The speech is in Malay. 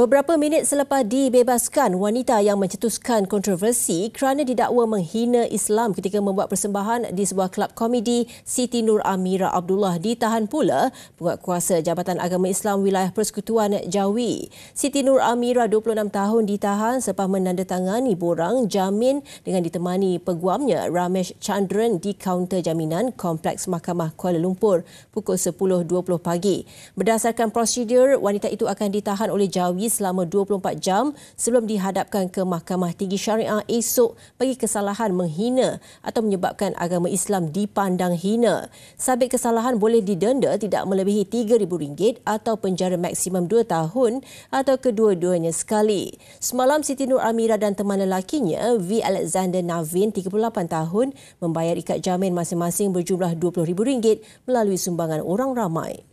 Beberapa minit selepas dibebaskan, wanita yang mencetuskan kontroversi kerana didakwa menghina Islam ketika membuat persembahan di sebuah kelab komedi, Siti Nur Amira Abdullah ditahan pula buat kuasa Jabatan Agama Islam Wilayah Persekutuan Jawi. Siti Nur Amira 26 tahun ditahan selepas menandatangani borang jamin dengan ditemani peguamnya Ramesh Chandran di kaunter jaminan Kompleks Mahkamah Kuala Lumpur pukul 10.20 pagi. Berdasarkan prosedur, wanita itu akan ditahan oleh Jawi selama 24 jam sebelum dihadapkan ke Mahkamah Tinggi Syariah esok bagi kesalahan menghina atau menyebabkan agama Islam dipandang hina. Sabit kesalahan boleh didenda tidak melebihi RM3,000 atau penjara maksimum 2 tahun atau kedua-duanya sekali. Semalam Siti Nur Amira dan teman lelakinya V. Alexander Navin, 38 tahun, membayar ikat jamin masing-masing berjumlah RM20,000 melalui sumbangan orang ramai.